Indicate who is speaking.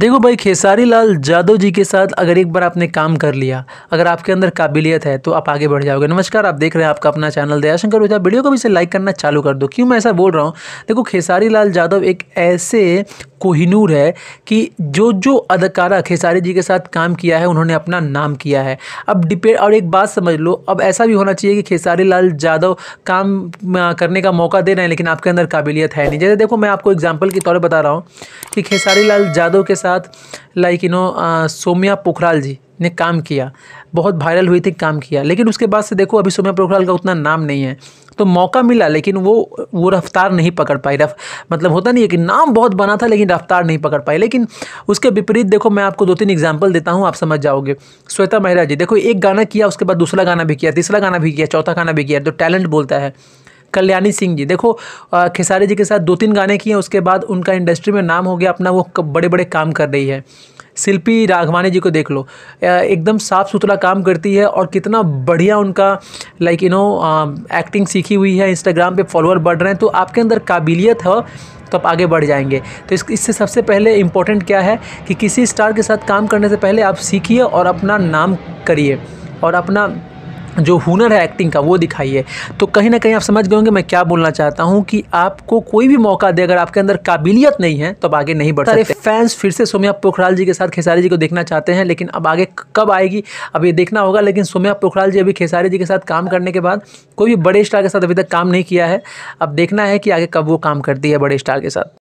Speaker 1: देखो भाई खेसारी लाल जादव जी के साथ अगर एक बार आपने काम कर लिया अगर आपके अंदर काबिलियत है तो आप आगे बढ़ जाओगे नमस्कार आप देख रहे हैं आपका अपना चैनल दयाशंकर ओझा वीडियो को भी इसे लाइक करना चालू कर दो क्यों मैं ऐसा बोल रहा हूँ देखो खेसारी लाल जादव एक ऐसे कोहिनूर है कि जो जो अदाकारा खेसारी जी के साथ काम किया है उन्होंने अपना नाम किया है अब डिपेंड और एक बात समझ लो अब ऐसा भी होना चाहिए कि खेसारी लाल यादव काम करने का मौका दे रहे हैं लेकिन आपके अंदर काबिलियत है नहीं जैसे देखो मैं आपको एग्जाम्पल के तौर पर बता रहा हूँ कि खेसारी लाल यादव के साथ like you know Saumya Pokhriyal ji ने काम किया बहुत वायरल हुई थी काम किया लेकिन उसके बाद से देखो अभी सोम्या पोखराल का उतना नाम नहीं है तो मौका मिला लेकिन वो वो रफ्तार नहीं पकड़ पाई रफ मतलब होता नहीं है कि नाम बहुत बना था लेकिन रफ्तार नहीं पकड़ पाई लेकिन उसके विपरीत देखो मैं आपको दो तीन एग्जाम्पल देता हूँ आप समझ जाओगे श्वेता महिरा जी देखो एक गाना किया उसके बाद दूसरा गाना भी किया तीसरा गाना भी किया चौथा गाना भी किया तो टैलेंट बोलता है कल्याणी सिंह जी देखो खेसारी जी के साथ दो तीन गाने किए उसके बाद उनका इंडस्ट्री में नाम हो गया अपना वो बड़े बड़े काम कर रही है शिल्पी राघवानी जी को देख लो एकदम साफ़ सुथरा काम करती है और कितना बढ़िया उनका लाइक यू नो एक्टिंग सीखी हुई है इंस्टाग्राम पे फॉलोअर बढ़ रहे हैं तो आपके अंदर काबिलियत हो तो आप आगे बढ़ जाएंगे तो इस इससे सबसे पहले इम्पोर्टेंट क्या है कि किसी स्टार के साथ काम करने से पहले आप सीखिए और अपना नाम करिए और अपना जो हुनर है एक्टिंग का वो दिखाइए तो कहीं ना कहीं आप समझ गए होंगे मैं क्या बोलना चाहता हूँ कि आपको कोई भी मौका दे अगर आपके अंदर काबिलियत नहीं है तो आप आगे नहीं बढ़ सकते फैंस फिर से सोम्या पोखराल जी के साथ खेसारी जी को देखना चाहते हैं लेकिन अब आगे कब आएगी अब ये देखना होगा लेकिन सोम्या पोखराल जी अभी खेसारी जी के साथ काम करने के बाद कोई भी बड़े स्टार के साथ अभी तक काम नहीं किया है अब देखना है कि आगे कब वो काम करती है बड़े स्टार के साथ